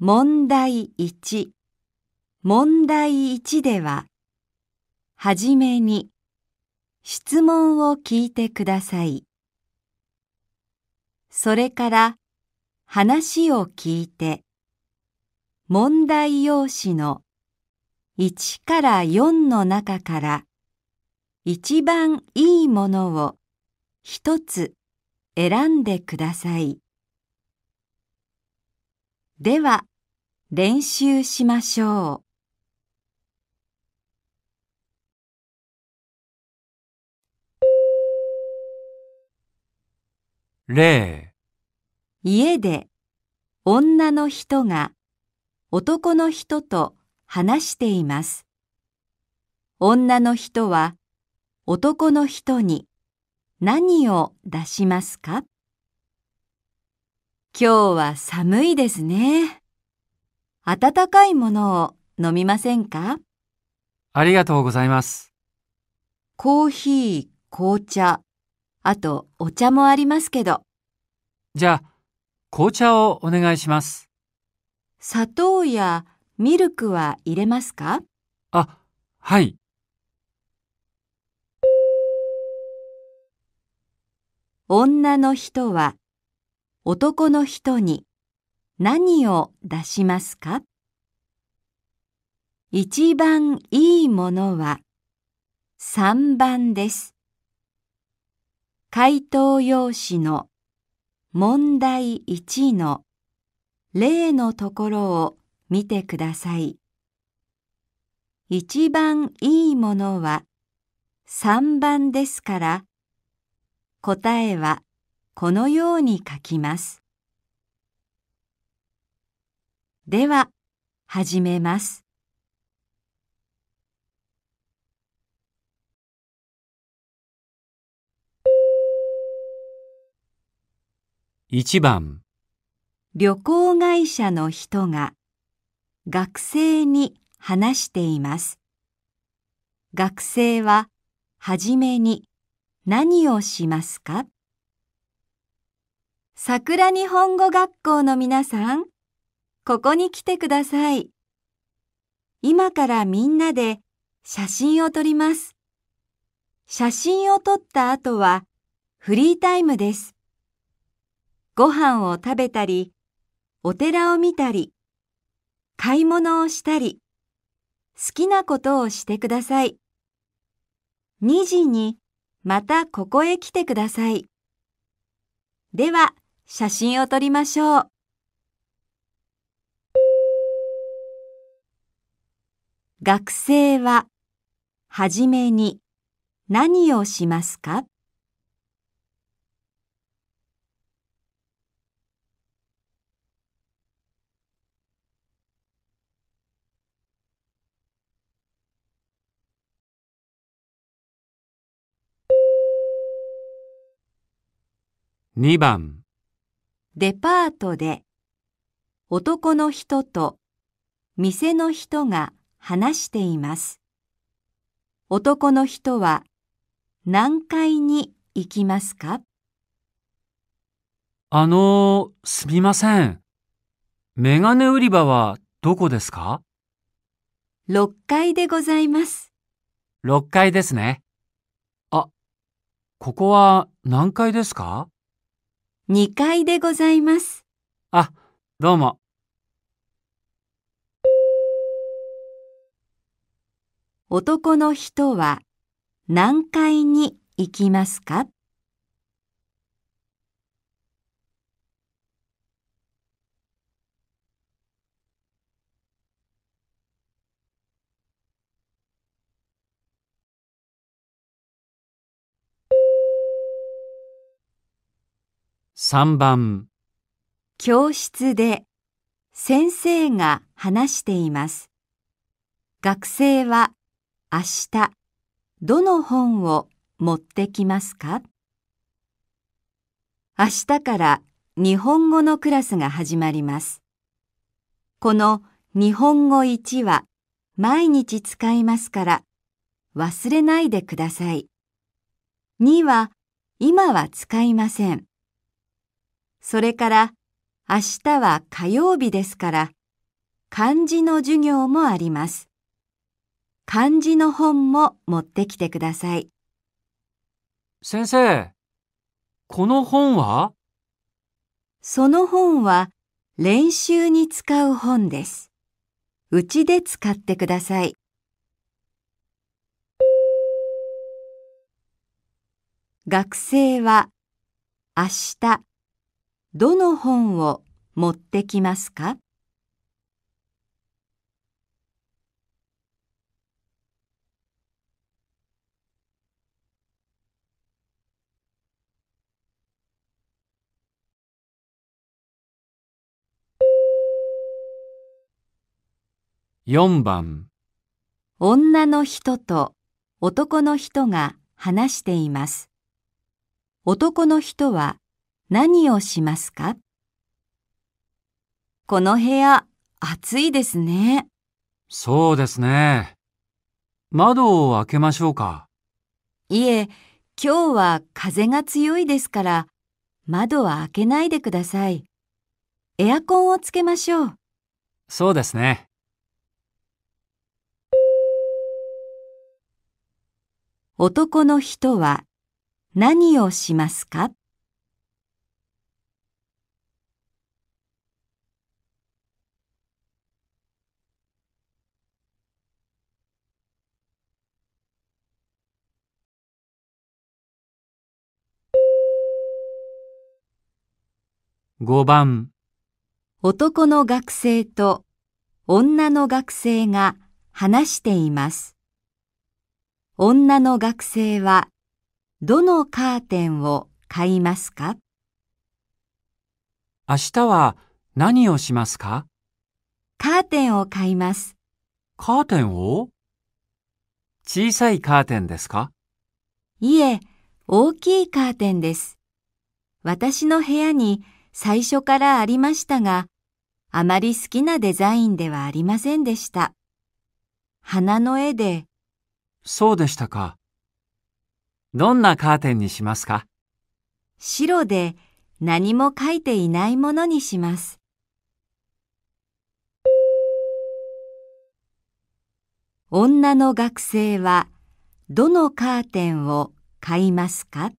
問題1問題1でははじめに質問を聞いてくださいそれから話を聞いて問題用紙の1から4の中から一番いいものを一つ選んでください。では、練習しましょう。例家で女の人が男の人と話しています。女の人は男の人に何を出しますか今日は寒いですね。温かいものを飲みませんかありがとうございます。コーヒー、紅茶、あとお茶もありますけど。じゃあ、紅茶をお願いします。砂糖やミルクは入れますかあ、はい。女の人は男の人に何を出しますか一番いいものは3番です。回答用紙の問題1の例のところを見てください。一番いいものは3番ですから答えはこのように書きます。では、始めます。1番旅行会社の人が学生に話しています。学生は初めに何をしますか桜日本語学校の皆さん、ここに来てください。今からみんなで写真を撮ります。写真を撮った後はフリータイムです。ご飯を食べたり、お寺を見たり、買い物をしたり、好きなことをしてください。2時にまたここへ来てください。では、写真を撮りましょう。学生は、はじめに何をしますか2番デパートで男の人と店の人が話しています。男の人は何階に行きますかあのすみません。メガネ売り場はどこですか ?6 階でございます。6階ですね。あ、ここは何階ですか2階でございます。あ、どうも。男の人は何階に行きますか3番教室で先生が話しています。学生は明日どの本を持ってきますか明日から日本語のクラスが始まります。この日本語1は毎日使いますから忘れないでください。2は今は使いません。それから明日は火曜日ですから漢字の授業もあります。漢字の本も持ってきてください。先生、この本はその本は練習に使う本です。うちで使ってください。学生は明日どの本を持ってきますか4番女の人と男の人が話しています。男の人は何をしますかこの部屋、暑いですね。そうですね。窓を開けましょうか。いえ、今日は風が強いですから、窓は開けないでください。エアコンをつけましょう。そうですね。男の人は何をしますか5番男の学生と女の学生が話しています。女の学生はどのカーテンを買いますか明日は何をしますかカーテンを買います。カーテンを小さいカーテンですかいえ、大きいカーテンです。私の部屋に最初からありましたが、あまり好きなデザインではありませんでした。花の絵で。そうでしたか。どんなカーテンにしますか白で何も書いていないものにします。女の学生はどのカーテンを買いますか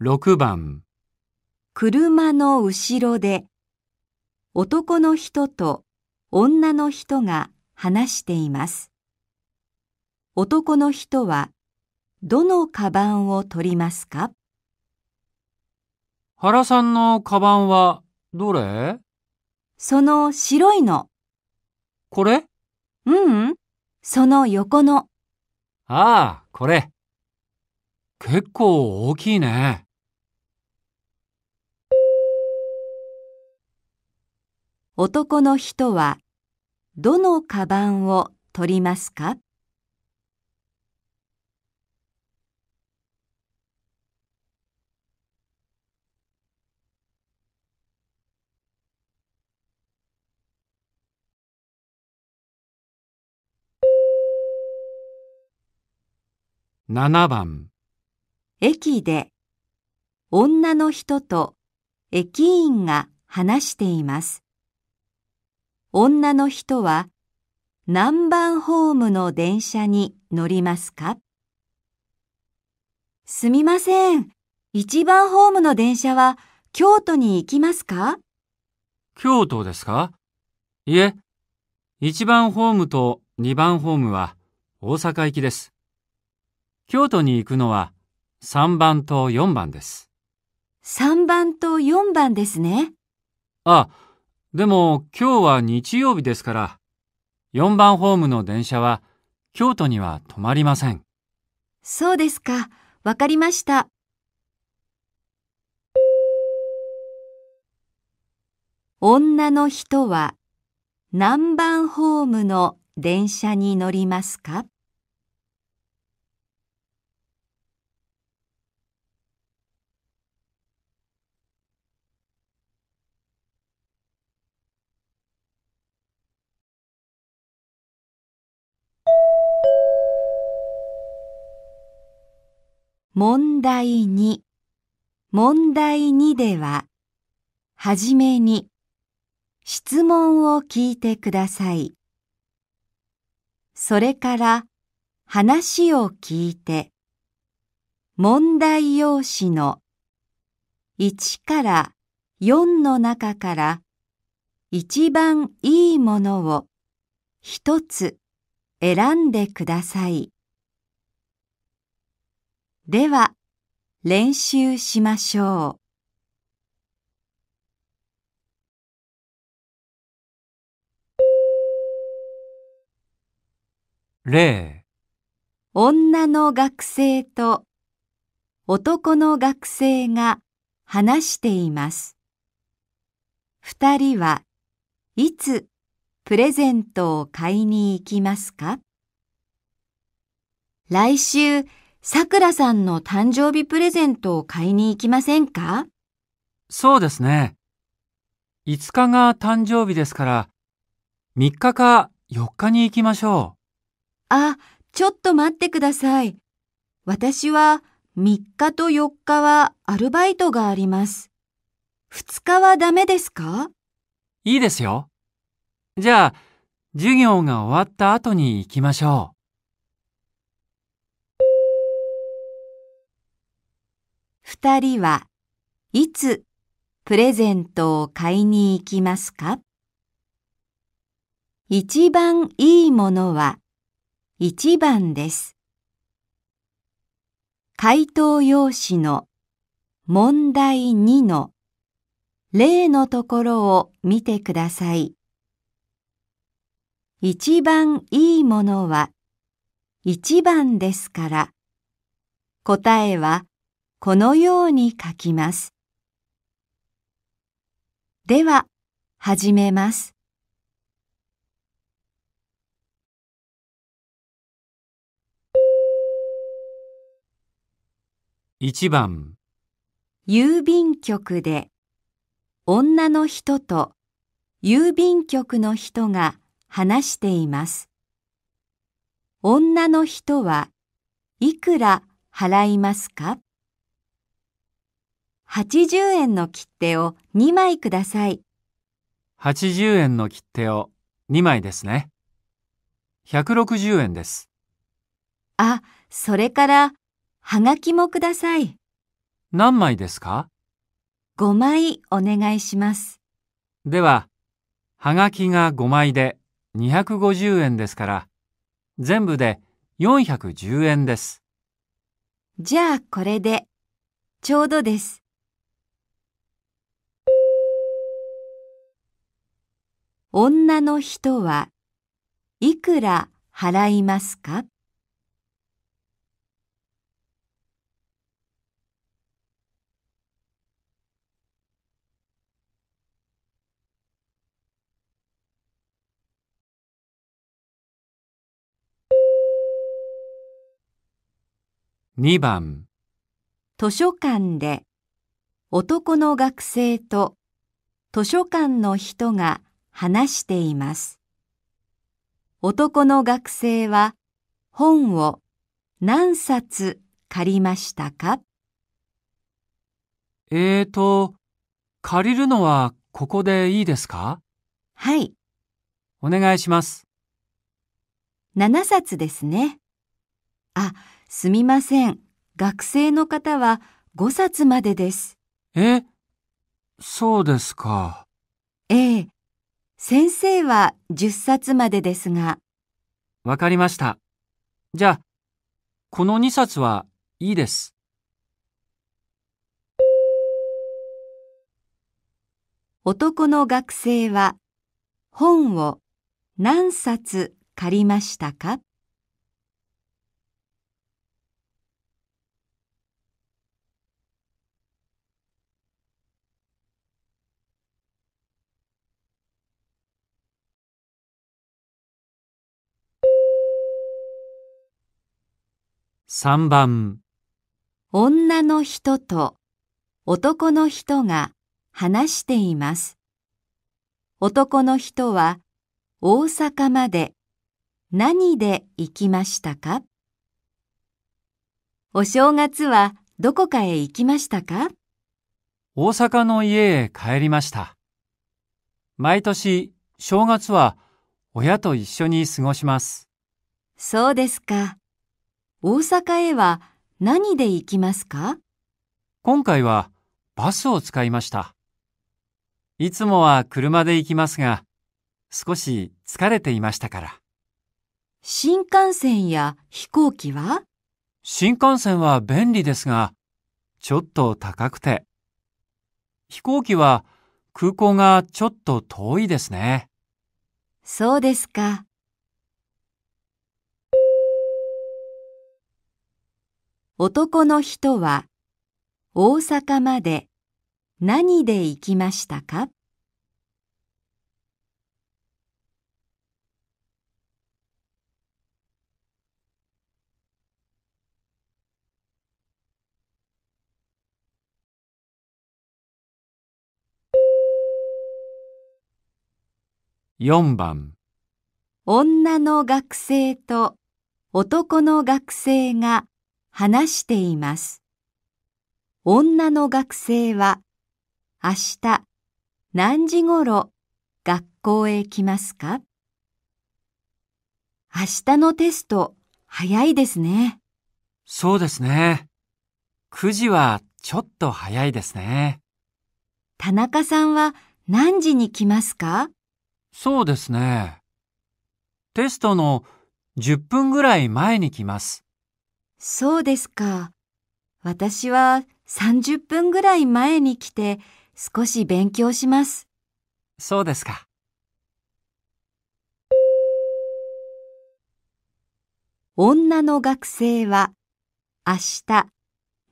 6番車の後ろで男の人と女の人が話しています男の人はどのカバンを取りますか原さんのカバンはどれその白いの。これううん、その横の。ああ、これ。結構大きいね。男の人はどのカバンを取りますか7番駅で女の人と駅員が話しています。女の人は何番ホームの電車に乗りますかすみません。1番ホームの電車は京都に行きますか京都ですかいえ、1番ホームと2番ホームは大阪行きです。京都に行くのは3番と4番です。3番と4番ですね。ああでも今日は日曜日ですから、4番ホームの電車は京都には止まりません。そうですか。わかりました。女の人は何番ホームの電車に乗りますか問題2問題2では、はじめに質問を聞いてください。それから話を聞いて、問題用紙の1から4の中から一番いいものを一つ選んでください。では、練習しましょう。例女の学生と男の学生が話しています。二人はいつプレゼントを買いに行きますか来週さくらさんの誕生日プレゼントを買いに行きませんかそうですね。5日が誕生日ですから、3日か4日に行きましょう。あ、ちょっと待ってください。私は3日と4日はアルバイトがあります。2日はダメですかいいですよ。じゃあ、授業が終わった後に行きましょう。二人はいつプレゼントを買いに行きますか一番いいものは一番です。回答用紙の問題2の例のところを見てください。一番いいものは一番ですから答えはこのように書きます。では、始めます。1番郵便局で女の人と郵便局の人が話しています。女の人はいくら払いますか80円の切手を2枚ください。80円の切手を2枚ですね。160円です。あ、それから、はがきもください。何枚ですか ?5 枚お願いします。では、はがきが5枚で250円ですから、全部で410円です。じゃあこれで、ちょうどです。女の人はいくら払いますか2番図書館で男の学生と図書館の人が話しています。男の学生は本を何冊借りましたかえーと、借りるのはここでいいですかはい。お願いします。7冊ですね。あ、すみません。学生の方は5冊までです。え、そうですか。ええ、先生は10冊までですが。わかりました。じゃあ、この2冊はいいです。男の学生は本を何冊借りましたか3番女の人と男の人が話しています。男の人は大阪まで何で行きましたかお正月はどこかへ行きましたか大阪の家へ帰りました。毎年正月は親と一緒に過ごします。そうですか。大阪へは何で行きますか今回はバスを使いました。いつもは車で行きますが、少し疲れていましたから。新幹線や飛行機は新幹線は便利ですが、ちょっと高くて。飛行機は空港がちょっと遠いですね。そうですか。男の人は大阪まで何で行きましたか4番女の学生と男の学生が話しています。女の学生は明日何時頃学校へ来ますか明日のテスト早いですね。そうですね。9時はちょっと早いですね。田中さんは何時に来ますかそうですね。テストの10分ぐらい前に来ます。そうですか。私は30分ぐらい前に来て少し勉強します。そうですか。女の学生は明日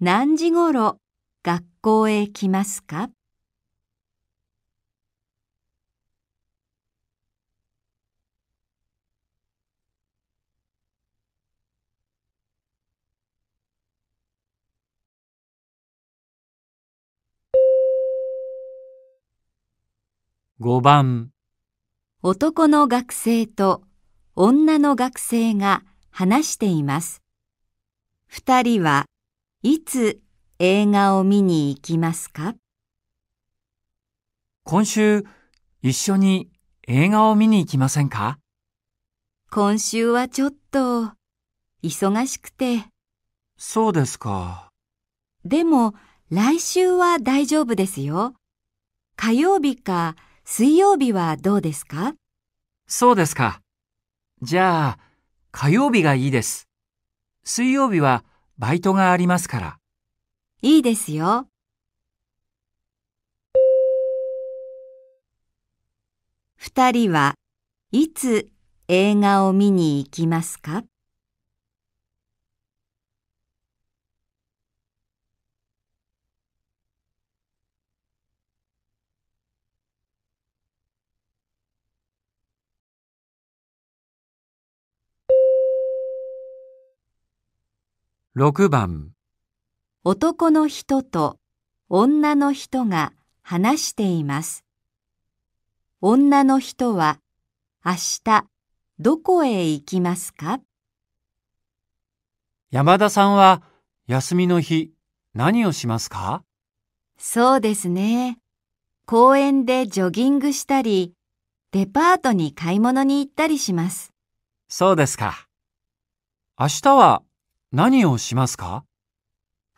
何時ごろ学校へ来ますか5番男の学生と女の学生が話しています。二人はいつ映画を見に行きますか今週一緒に映画を見に行きませんか今週はちょっと忙しくて。そうですか。でも来週は大丈夫ですよ。火曜日か水曜日はどうですかそうですか。じゃあ、火曜日がいいです。水曜日はバイトがありますから。いいですよ。二人はいつ映画を見に行きますか6番男の人と女の人が話しています。女の人は明日どこへ行きますか山田さんは休みの日何をしますかそうですね。公園でジョギングしたり、デパートに買い物に行ったりします。そうですか。明日は何をしますか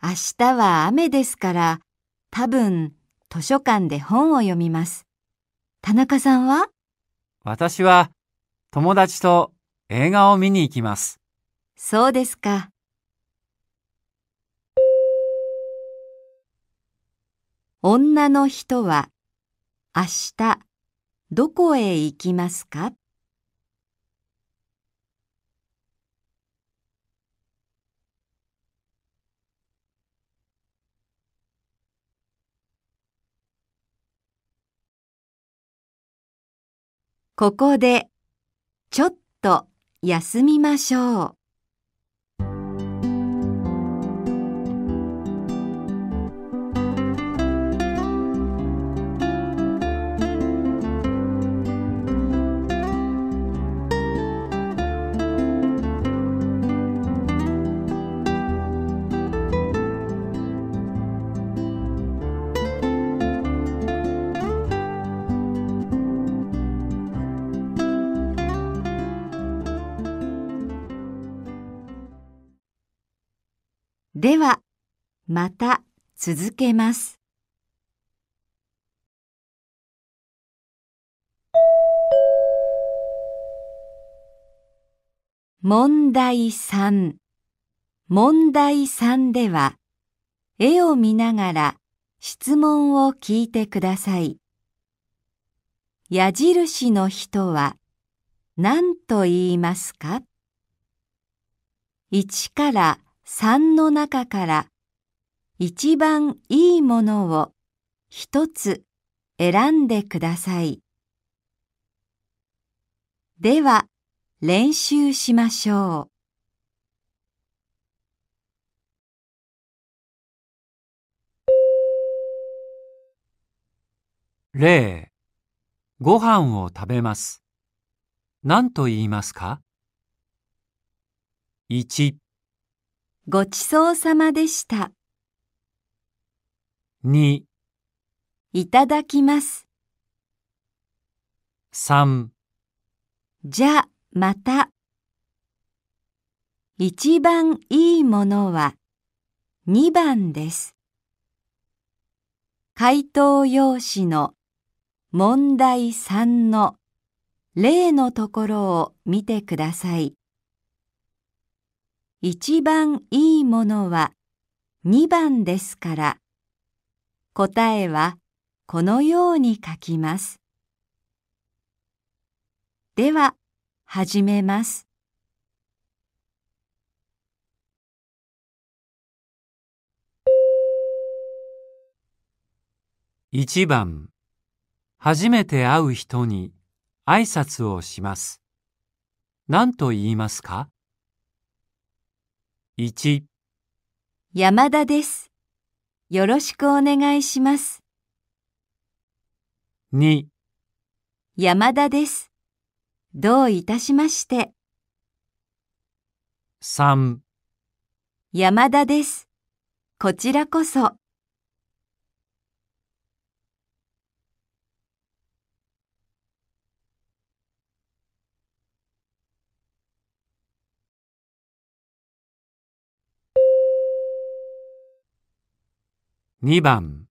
明日は雨ですから、多分図書館で本を読みます。田中さんは私は友達と映画を見に行きます。そうですか。女の人は明日どこへ行きますかここでちょっと休みましょう。では、また続けます。問題3問題3では絵を見ながら質問を聞いてください。矢印の人は何と言いますか ?1 から3の中から一番いいものを一つ選んでください。では練習しましょう。例ご飯を食べます。何と言いますか ?1 ごちそうさまでした。2いただきます。3じゃまた。一番いいものは2番です。回答用紙の問題3の例のところを見てください。一番いいものは2番ですから、答えはこのように書きます。では、始めます。一番初めて会う人に挨拶をします。何と言いますか1山田です。よろしくお願いします。2山田です。どういたしまして。3山田です。こちらこそ。2番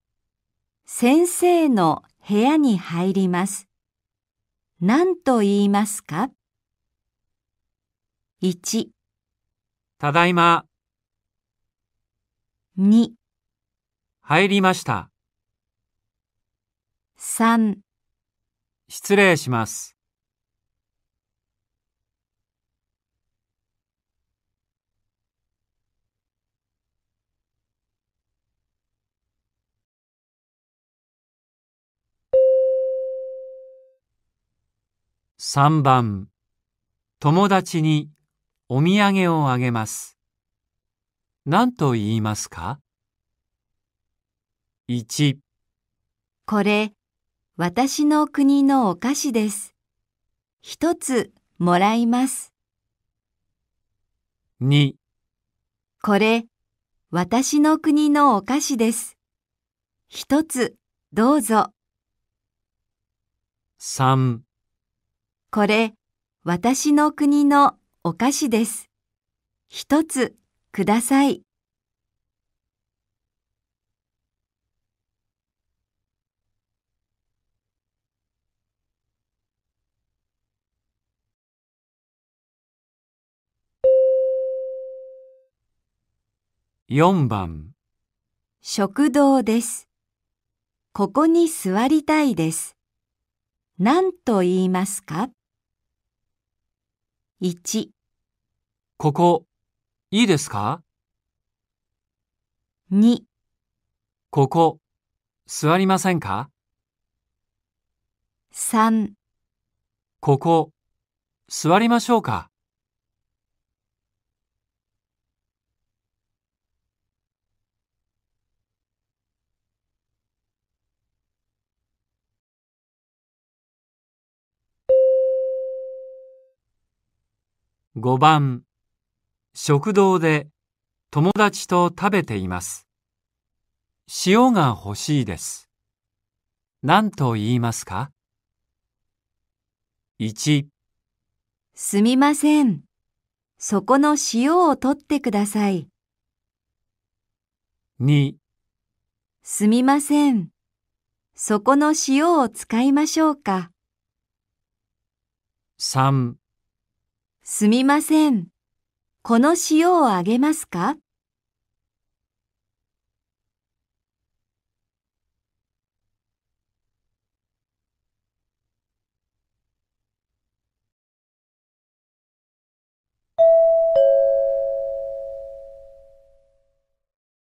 先生の部屋に入ります。何と言いますか ?1 ただいま2入りました3失礼します。3番、友達にお土産をあげます。何と言いますか ?1、これ、私の国のお菓子です。一つもらいます。2、これ、私の国のお菓子です。一つ、どうぞ。3これ、私の国のお菓子です。一つください。4番食堂です。ここに座りたいです。何と言いますか1ここいいですか ?2 ここ座りませんか ?3 ここ座りましょうか5番、食堂で友達と食べています。塩が欲しいです。何と言いますか ?1、すみません。そこの塩を取ってください。2、すみません。そこの塩を使いましょうか。3すみません。この塩をあげますか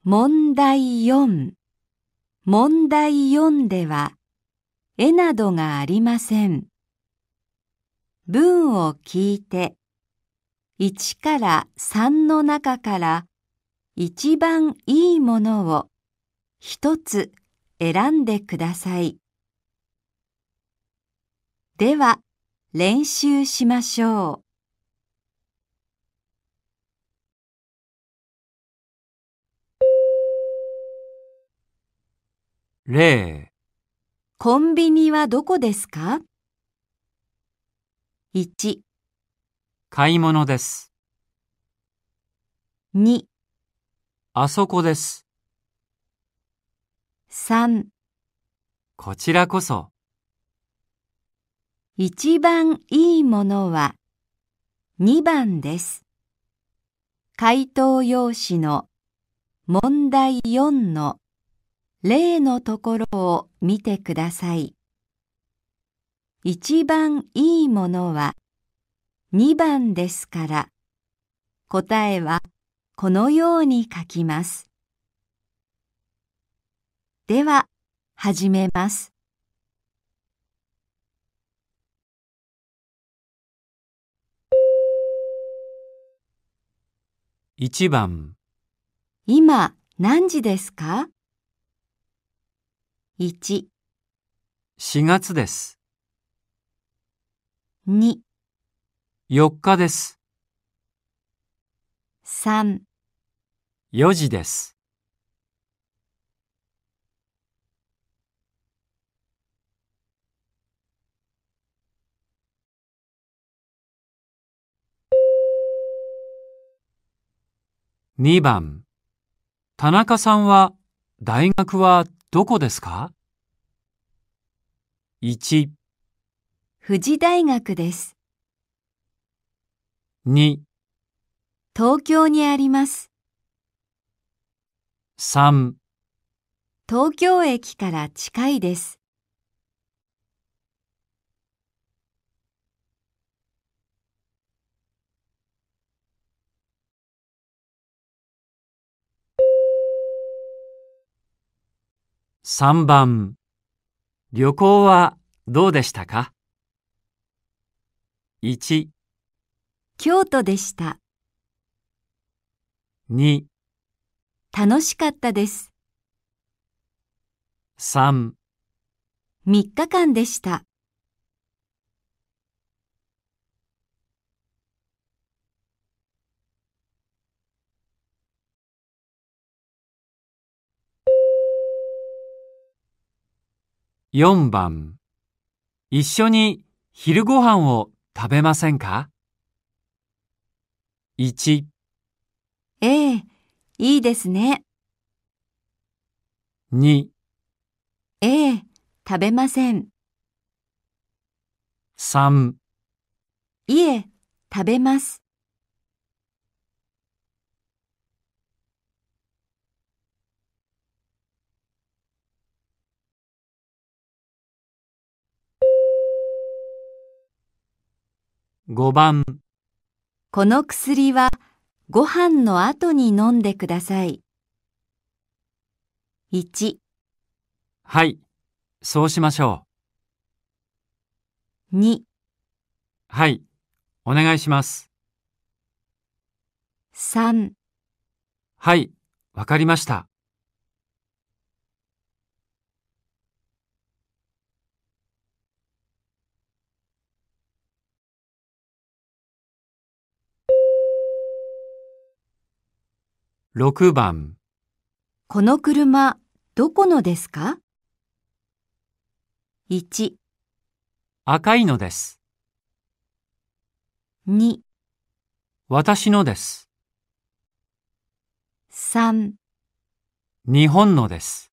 問題4問題4では絵などがありません文を聞いて1から3の中から一番いいものを一つ選んでください。では練習しましょう。例コンビニはどこですか ?1、買い物です。2あそこです。3こちらこそ。一番いいものは2番です。回答用紙の問題4の例のところを見てください。一番いいものは2番ですから、答えはこのように書きます。では、始めます。1番今何時ですか ?1 4月です2 4日です。3 4時です。2番田中さんは大学はどこですか ?1 富士大学です。2東京にあります。3東京駅から近いです。3番旅行はどうでしたか 1, 京都でした。2楽しかったです。3 3日間でした。4番一緒に昼ご飯を食べませんか1ええ、いいですね。2ええ、食べません。3いえ、食べます。5番この薬はご飯の後に飲んでください。1、はい、そうしましょう。2、はい、お願いします。3。はい、わかりました。6番この車どこのですか ?1 赤いのです2私のです3日本のです